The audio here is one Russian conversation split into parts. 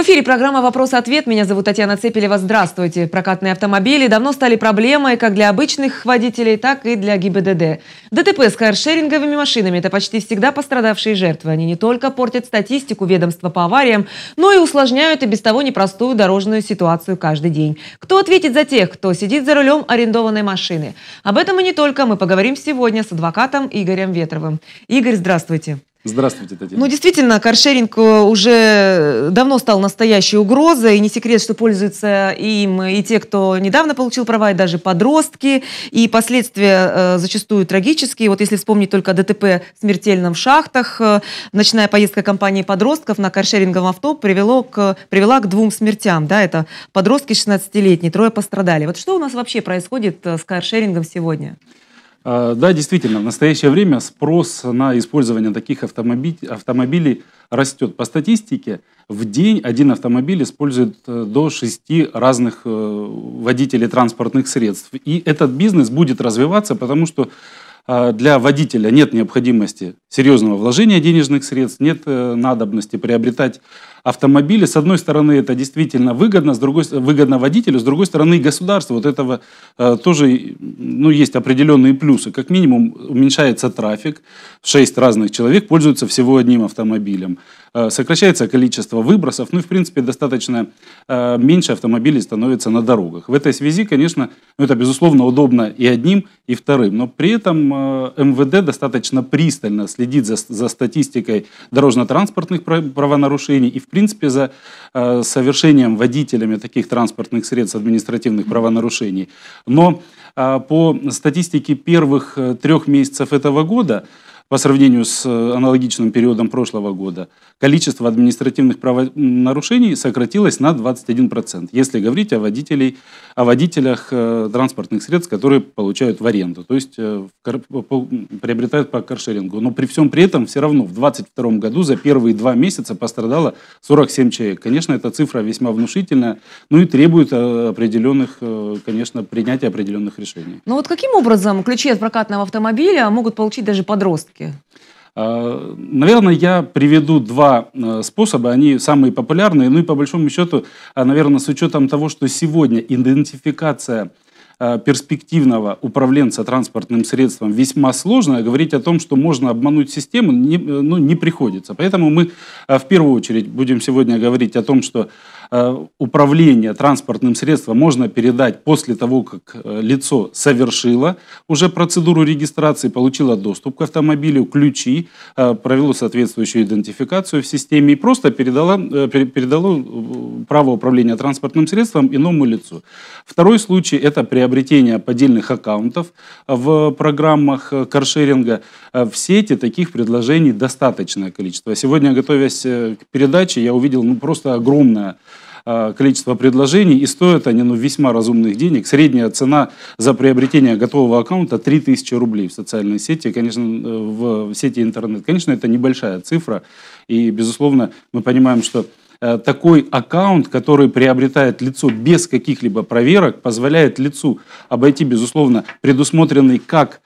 В эфире программа «Вопрос-ответ». Меня зовут Татьяна Цепелева. Здравствуйте. Прокатные автомобили давно стали проблемой как для обычных водителей, так и для ГИБДД. ДТП с каршеринговыми машинами – это почти всегда пострадавшие жертвы. Они не только портят статистику ведомства по авариям, но и усложняют и без того непростую дорожную ситуацию каждый день. Кто ответит за тех, кто сидит за рулем арендованной машины? Об этом и не только. Мы поговорим сегодня с адвокатом Игорем Ветровым. Игорь, здравствуйте. Здравствуйте, Татьяна. Ну, действительно, каршеринг э, уже давно стал настоящей угрозой. И не секрет, что пользуются им и те, кто недавно получил права, и даже подростки. И последствия э, зачастую трагические. Вот если вспомнить только ДТП смертельном в шахтах, э, ночная поездка компании подростков на каршеринговом авто привело к, привела к двум смертям. Да, это подростки 16-летние, трое пострадали. Вот что у нас вообще происходит э, с каршерингом сегодня? А, да, действительно, в настоящее время спрос на использование таких автомобиль, автомобилей растет. По статистике, в день один автомобиль использует э, до шести разных э, водителей транспортных средств. И этот бизнес будет развиваться, потому что а, для водителя нет необходимости серьезного вложения денежных средств, нет э, надобности приобретать автомобили. С одной стороны, это действительно выгодно, с другой выгодно водителю, с другой стороны, государство Вот этого э, тоже ну, есть определенные плюсы. Как минимум, уменьшается трафик. Шесть разных человек пользуются всего одним автомобилем. Э, сокращается количество выбросов. Ну и, в принципе, достаточно э, меньше автомобилей становится на дорогах. В этой связи, конечно, ну, это, безусловно, удобно и одним, и вторым. Но при этом э, МВД достаточно пристально следит за, за статистикой дорожно-транспортных правонарушений и, в принципе, за э, совершением водителями таких транспортных средств административных правонарушений. Но э, по статистике первых э, трех месяцев этого года по сравнению с э, аналогичным периодом прошлого года, количество административных правонарушений сократилось на 21%, если говорить о, водителей, о водителях э, транспортных средств, которые получают в аренду, то есть э, приобретают по каршерингу. Но при всем при этом все равно в 2022 году за первые два месяца пострадало 47 человек. Конечно, эта цифра весьма внушительная, ну и требует определенных, конечно, принятия определенных решений. Ну вот каким образом ключи от прокатного автомобиля могут получить даже подростки? практике? А, наверное, я приведу два э, способа, они самые популярные, ну и по большому счету, а, наверное, с учетом того, что сегодня идентификация а, перспективного управленца транспортным средством весьма сложная, говорить о том, что можно обмануть систему, не, э, ну, не приходится. Поэтому мы в первую очередь будем сегодня говорить о том, что Э, управление транспортным средством можно передать после того, как э, лицо совершило уже процедуру регистрации, получило доступ к автомобилю, ключи, э, провело соответствующую идентификацию в системе и просто передало, передало право управления транспортным средством иному лицу. Второй случай – это приобретение поддельных аккаунтов в программах каршеринга. В сети таких предложений достаточное количество. Сегодня, готовясь к передаче, я увидел ну, просто огромное Э, количество предложений, и стоят они ну, весьма разумных денег. Средняя цена за приобретение готового аккаунта 3000 рублей в социальной сети, конечно, э, в сети интернет. Конечно, это небольшая цифра, и, безусловно, мы понимаем, что э, такой аккаунт, который приобретает лицо без каких-либо проверок, позволяет лицу обойти, безусловно, предусмотренный как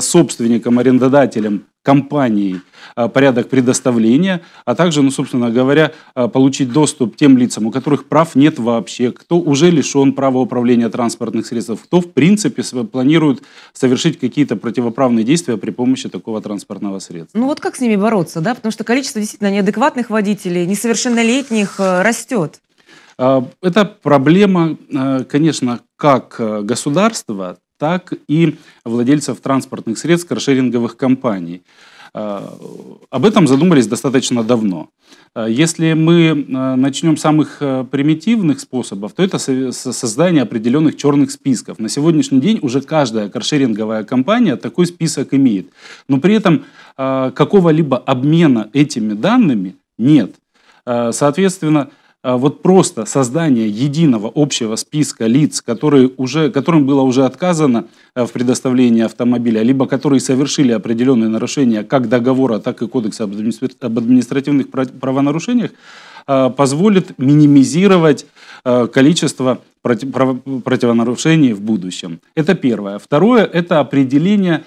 собственником, арендодателем компанией а, порядок предоставления, а также, ну, собственно говоря, а, получить доступ тем лицам, у которых прав нет вообще, кто уже лишен права управления транспортных средств, кто, в принципе, планирует совершить какие-то противоправные действия при помощи такого транспортного средства. Ну вот как с ними бороться, да? Потому что количество действительно неадекватных водителей, несовершеннолетних э, растет. А, это проблема, э, конечно, как э, государства, так и владельцев транспортных средств каршеринговых компаний. А, об этом задумались достаточно давно. А, если мы а, начнем с самых примитивных способов, то это создание определенных черных списков. На сегодняшний день уже каждая каршеринговая компания такой список имеет. Но при этом какого-либо обмена этими данными нет. Соответственно, а вот просто создание единого общего списка лиц, которые уже, которым было уже отказано э, в предоставлении автомобиля, либо которые совершили определенные нарушения как договора, так и кодекса об административных правонарушениях, э, позволит минимизировать э, количество противонарушений в будущем. Это первое. Второе – это определение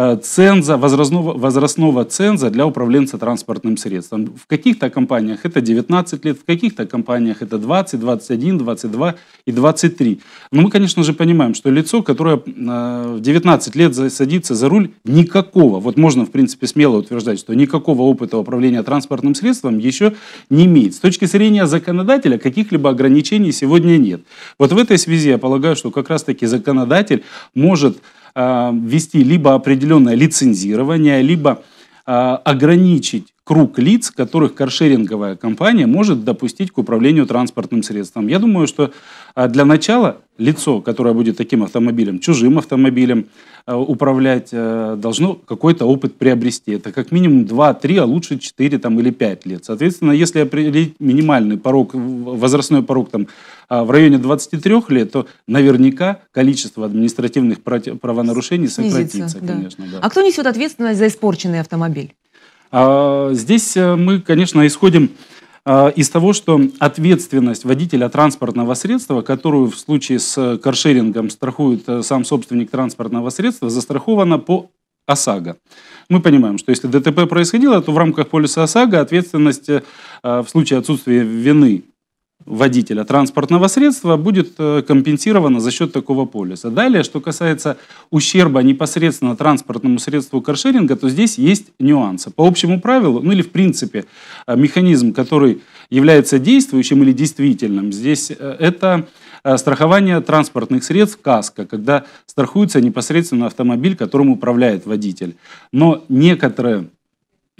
Э, ценза, возрастного, возрастного ценза для управленца транспортным средством. В каких-то компаниях это 19 лет, в каких-то компаниях это 20, 21, 22 и 23. Но мы, конечно же, понимаем, что лицо, которое э, в 19 лет садится за руль, никакого, вот можно, в принципе, смело утверждать, что никакого опыта управления транспортным средством еще не имеет. С точки зрения законодателя каких-либо ограничений сегодня нет. Вот в этой связи я полагаю, что как раз-таки законодатель может Э, ввести либо определенное лицензирование, либо э, ограничить круг лиц, которых каршеринговая компания может допустить к управлению транспортным средством. Я думаю, что э, для начала лицо, которое будет таким автомобилем, чужим автомобилем управлять, должно какой-то опыт приобрести. Это как минимум 2-3, а лучше 4 там, или 5 лет. Соответственно, если определить минимальный порог, возрастной порог там, а в районе 23 лет, то наверняка количество административных правонарушений Снизится, сократится, да. конечно. Да. А кто несет ответственность за испорченный автомобиль? А, здесь э, мы, конечно, исходим а, из того, что ответственность водителя транспортного средства, которую в случае с э, каршерингом страхует э, сам собственник транспортного средства, застрахована по ОСАГО. Мы понимаем, что если ДТП происходило, то в рамках полиса ОСАГО ответственность в случае отсутствия вины водителя транспортного средства будет э, компенсировано за счет такого полиса. Далее, что касается ущерба непосредственно транспортному средству каршеринга, то здесь есть нюансы. По общему правилу, ну или в принципе, э, механизм, который является действующим или действительным, здесь э, это страхование транспортных средств КАСКО, когда страхуется непосредственно автомобиль, которым управляет водитель. Но некоторые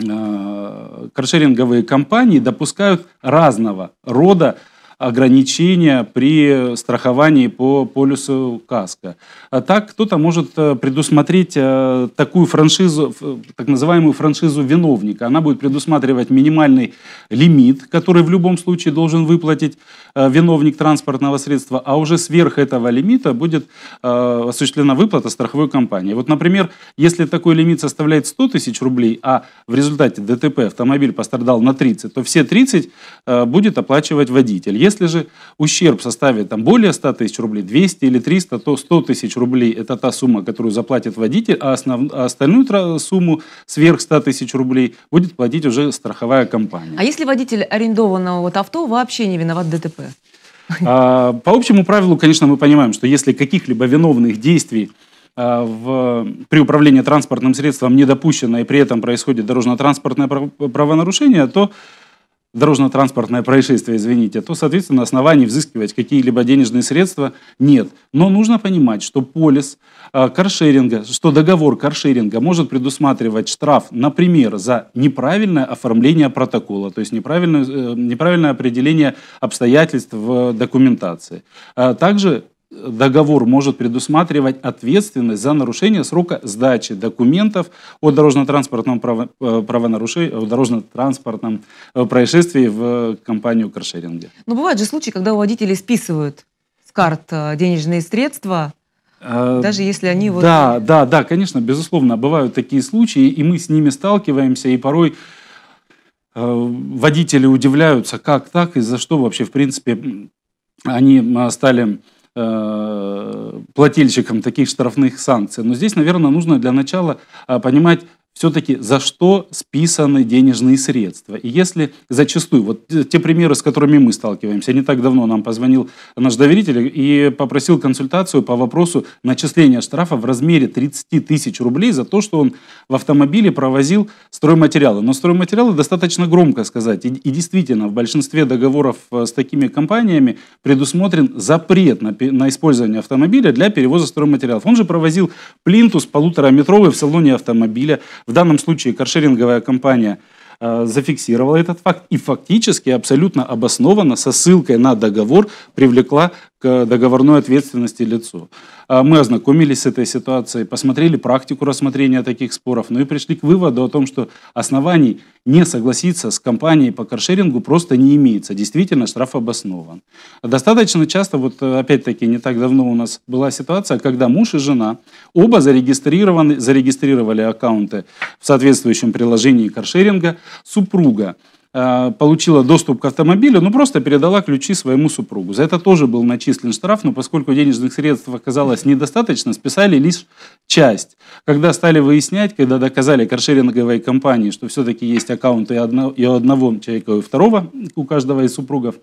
Э, каршеринговые компании допускают разного рода ограничения при страховании по полюсу КАСКО. А так кто-то может э, предусмотреть э, такую франшизу, так называемую франшизу виновника. Она будет предусматривать минимальный лимит, который в любом случае должен выплатить э, виновник транспортного средства, а уже сверх этого лимита будет осуществлена выплата страховой компании. Вот, например, если такой лимит составляет 100 тысяч рублей, а в результате ДТП автомобиль пострадал на 30, то все 30 будет оплачивать водитель. Если же ущерб составит там, более 100 тысяч рублей, 200 или 300, то 100 тысяч рублей – это та сумма, которую заплатит водитель, а, основ... а остальную сумму сверх 100 тысяч рублей будет платить уже страховая компания. А если водитель арендованного вот авто вообще не виноват в ДТП? А, по общему правилу, конечно, мы понимаем, что если каких-либо виновных действий а, в, при управлении транспортным средством не допущено и при этом происходит дорожно-транспортное правонарушение, то дорожно-транспортное происшествие, извините, то, соответственно, оснований взыскивать какие-либо денежные средства нет. Но нужно понимать, что полис а, каршеринга, что договор каршеринга может предусматривать штраф, например, за неправильное оформление протокола, то есть неправильное, э, неправильное определение обстоятельств в документации. А также договор может предусматривать ответственность за нарушение срока сдачи документов о дорожно-транспортном э, правонарушении, о дорожно-транспортном э, происшествии в компанию каршеринга. Но бывают же случаи, когда у водителей списывают с карт э, денежные средства, даже если они вот... Да, да, да, конечно, безусловно, бывают такие случаи, и мы с ними сталкиваемся, и порой водители удивляются, как так и за что вообще, в принципе, они стали Э, плательщикам таких штрафных санкций. Но здесь, наверное, нужно для начала а, понимать все-таки за что списаны денежные средства. И если зачастую, вот э, те примеры, с которыми мы сталкиваемся, не так давно нам позвонил наш доверитель и попросил консультацию по вопросу начисления штрафа в размере 30 тысяч рублей за то, что он в автомобиле провозил стройматериалы. Но стройматериалы достаточно громко сказать. И, и действительно, в большинстве договоров э, с такими компаниями предусмотрен запрет на, на использование автомобиля для перевоза стройматериалов. Он же провозил плинтус полутораметровый в салоне автомобиля, в данном случае каршеринговая компания э, зафиксировала этот факт и фактически абсолютно обоснованно со ссылкой на договор привлекла к договорной ответственности лицо. А, мы ознакомились с этой ситуацией, посмотрели практику рассмотрения таких споров, ну и пришли к выводу о том, что оснований не согласиться с компанией по каршерингу просто не имеется. Действительно, штраф обоснован. Достаточно часто, вот опять-таки не так давно у нас была ситуация, когда муж и жена оба зарегистрированы, зарегистрировали аккаунты в соответствующем приложении каршеринга, супруга Э, получила доступ к автомобилю, но ну, просто передала ключи своему супругу. За это тоже был начислен штраф, но поскольку денежных средств оказалось недостаточно, списали лишь часть. Когда стали выяснять, когда доказали каршеринговой компании, что все-таки есть аккаунты и, у одного человека, и у второго, у каждого из супругов,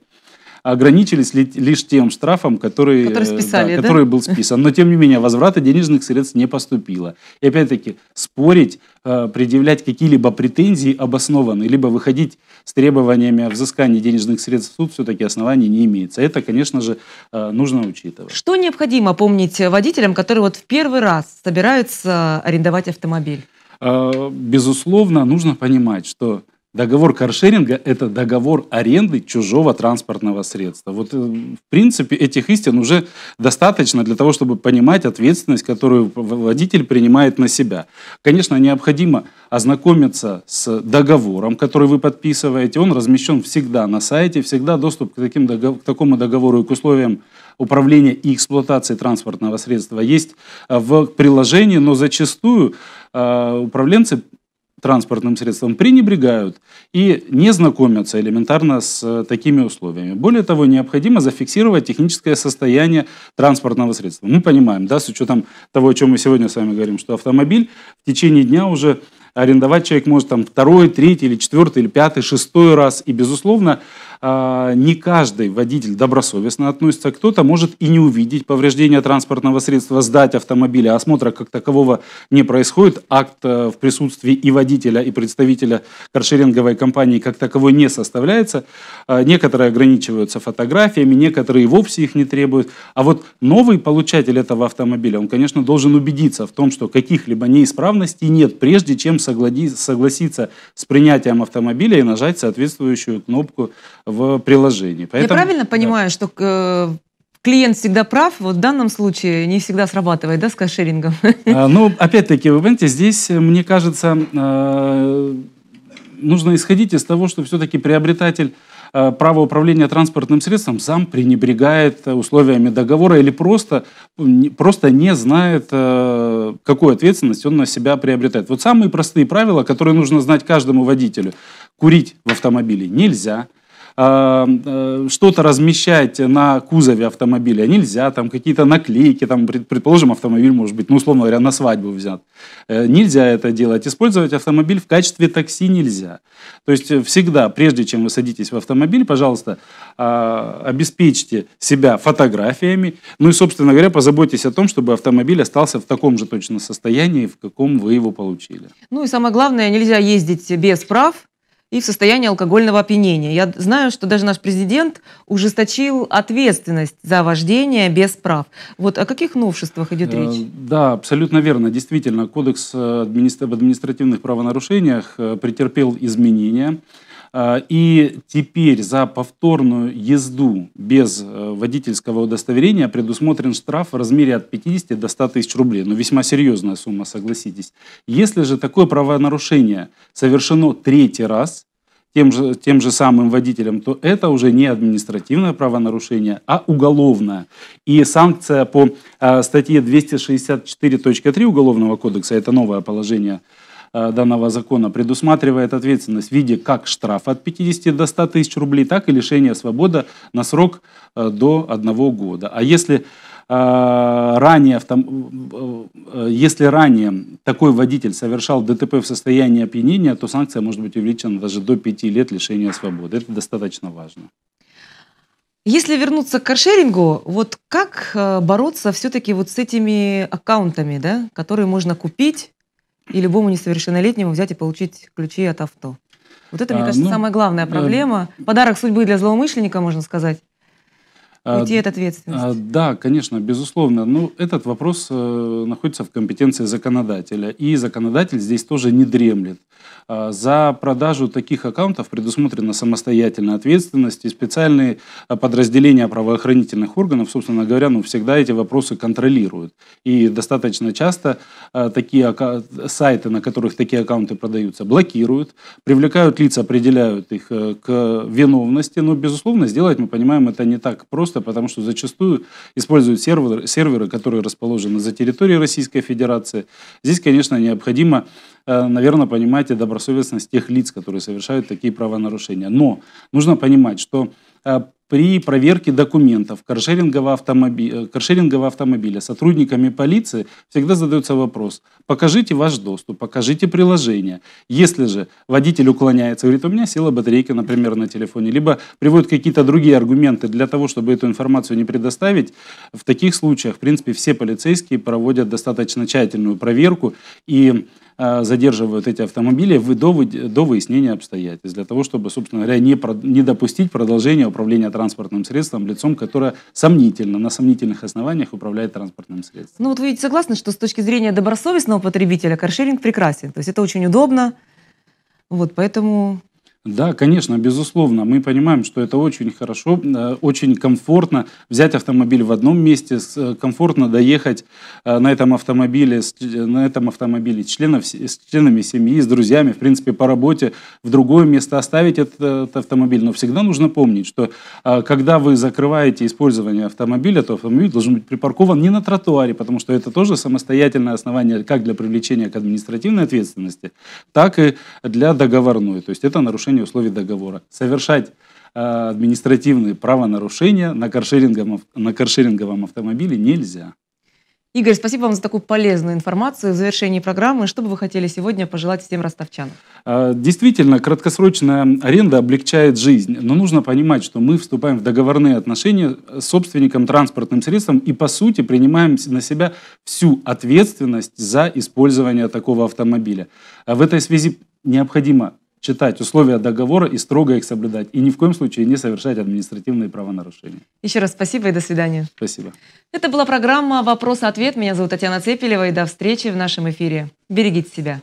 ограничились лишь тем штрафом, который, который, э, списали, да, который был списан. Но, тем не менее, возврата денежных средств не поступило. И, опять-таки, спорить, э, предъявлять какие-либо претензии обоснованные, либо выходить с требованиями о взыскании денежных средств в суд все-таки оснований не имеется. Это, конечно же, э, нужно учитывать. Что необходимо помнить водителям, которые вот в первый раз собираются арендовать автомобиль? Безусловно, нужно понимать, что Договор каршеринга – это договор аренды чужого транспортного средства. Вот, э, в принципе, этих истин уже достаточно для того, чтобы понимать ответственность, которую водитель принимает на себя. Конечно, необходимо ознакомиться с договором, который вы подписываете. Он размещен всегда на сайте, всегда доступ к, таким, к такому договору и к условиям управления и эксплуатации транспортного средства есть э, в приложении, но зачастую э, управленцы транспортным средством пренебрегают и не знакомятся элементарно с э, такими условиями. Более того, необходимо зафиксировать техническое состояние транспортного средства. Мы понимаем, да, с учетом того, о чем мы сегодня с вами говорим, что автомобиль в течение дня уже арендовать человек может там второй, третий или четвертый или пятый, шестой раз. И, безусловно, а, не каждый водитель добросовестно относится, кто-то может и не увидеть повреждения транспортного средства, сдать автомобиля, осмотра как такового не происходит, акт э, в присутствии и водителя, и представителя каршеринговой компании как таковой не составляется, а, некоторые ограничиваются фотографиями, некоторые вовсе их не требуют, а вот новый получатель этого автомобиля, он, конечно, должен убедиться в том, что каких-либо неисправностей нет, прежде чем согласиться с принятием автомобиля и нажать соответствующую кнопку в приложении. Поэтому, Я правильно понимаю, что э, клиент всегда прав, вот в данном случае не всегда срабатывает, да, с кошерингом? А, ну, опять-таки, вы понимаете, здесь, э, мне кажется, э, нужно исходить из того, что все-таки приобретатель право управления транспортным средством сам пренебрегает условиями договора или просто, просто не знает, какую ответственность он на себя приобретает. Вот самые простые правила, которые нужно знать каждому водителю. Курить в автомобиле нельзя – Эм, э, что-то размещать на кузове автомобиля нельзя, там какие-то наклейки, там, предположим, автомобиль может быть, ну, условно говоря, на свадьбу взят. Э, нельзя это делать. Использовать автомобиль в качестве такси нельзя. То есть э, всегда, прежде чем вы садитесь в автомобиль, пожалуйста, а, обеспечьте себя фотографиями, ну и, собственно говоря, позаботьтесь о том, чтобы автомобиль остался в таком же точно состоянии, в каком вы его получили. Ну и самое главное, нельзя ездить без прав, и в состоянии алкогольного опьянения. Я знаю, что даже наш президент ужесточил ответственность за вождение без прав. Вот о каких новшествах идет э, речь? Да, абсолютно верно. Действительно, кодекс э, об административных правонарушениях э, претерпел изменения. А, и теперь за повторную езду без э, водительского удостоверения предусмотрен штраф в размере от 50 до 100 тысяч рублей. Ну, весьма серьезная сумма, согласитесь. Если же такое правонарушение совершено третий раз, тем же, тем же самым водителем, то это уже не административное правонарушение, а уголовное. И санкция по э, статье 264.3 Уголовного кодекса, это новое положение, Э, данного закона предусматривает ответственность в виде как штрафа от 50 до 100 тысяч рублей, так и лишения свободы на срок э, до одного года. А если э, ранее, если ранее такой водитель совершал ДТП в состоянии опьянения, то санкция может быть увеличена даже до 5 лет лишения свободы. Это достаточно важно. Если вернуться к каршерингу, вот как бороться все-таки вот с этими аккаунтами, да, которые можно купить, и любому несовершеннолетнему взять и получить ключи от авто. Вот это, мне а, кажется, ну, самая главная э, проблема. Э, Подарок судьбы для злоумышленника, можно сказать. А, Уйти э, от ответственности. Э, да, конечно, безусловно. Но ну, этот вопрос э, находится в компетенции законодателя. И законодатель здесь тоже не дремлет. Э, за продажу таких аккаунтов предусмотрена самостоятельная ответственность и специальные э, подразделения правоохранительных органов, собственно говоря, ну, всегда эти вопросы контролируют. И достаточно часто э, такие сайты, на которых такие аккаунты продаются, блокируют, привлекают лица, определяют их к виновности. Но, безусловно, сделать, мы понимаем, это не так просто, потому что зачастую используют серверы, серверы которые расположены за территорией Российской Федерации. Здесь, конечно, необходимо Э, наверное, понимаете добросовестность тех лиц, которые совершают такие правонарушения. Но нужно понимать, что э, при проверке документов каршерингового э, автомобиля, каршерингового автомобиля сотрудниками полиции всегда задается вопрос, покажите ваш доступ, покажите приложение. Если же водитель уклоняется, говорит, у меня села батарейка, например, на телефоне, либо приводит какие-то другие аргументы для того, чтобы эту информацию не предоставить, в таких случаях, в принципе, все полицейские проводят достаточно тщательную проверку и Э, задерживают эти автомобили до, до выяснения обстоятельств, для того, чтобы, собственно говоря, не, не допустить продолжения управления транспортным средством лицом, которое сомнительно, на сомнительных основаниях управляет транспортным средством. Ну вот вы ведь согласны, что с точки зрения добросовестного потребителя каршеринг прекрасен. То есть это очень удобно. Вот, поэтому да, конечно, безусловно. Мы понимаем, что это очень хорошо, э, очень комфортно взять автомобиль в одном месте, э, комфортно доехать э, на этом автомобиле, на этом автомобиле членов, с членами семьи, с друзьями, в принципе, по работе, в другое место оставить этот, этот автомобиль. Но всегда нужно помнить, что когда вы закрываете использование автомобиля, то автомобиль должен быть припаркован не на тротуаре, потому что это тоже самостоятельное основание как для привлечения к административной ответственности, так и для договорной. То есть это нарушение нарушение условий договора, совершать э, административные правонарушения на каршеринговом, на каршеринговом автомобиле нельзя. Игорь, спасибо вам за такую полезную информацию в завершении программы. Что бы вы хотели сегодня пожелать всем ростовчанам? Э, действительно, краткосрочная аренда облегчает жизнь, но нужно понимать, что мы вступаем в договорные отношения с собственником транспортным средством и, по сути, принимаем на себя всю ответственность за использование такого автомобиля. А в этой связи необходимо читать условия договора и строго их соблюдать. И ни в коем случае не совершать административные правонарушения. Еще раз спасибо и до свидания. Спасибо. Это была программа «Вопрос-ответ». Меня зовут Татьяна Цепелева и до встречи в нашем эфире. Берегите себя.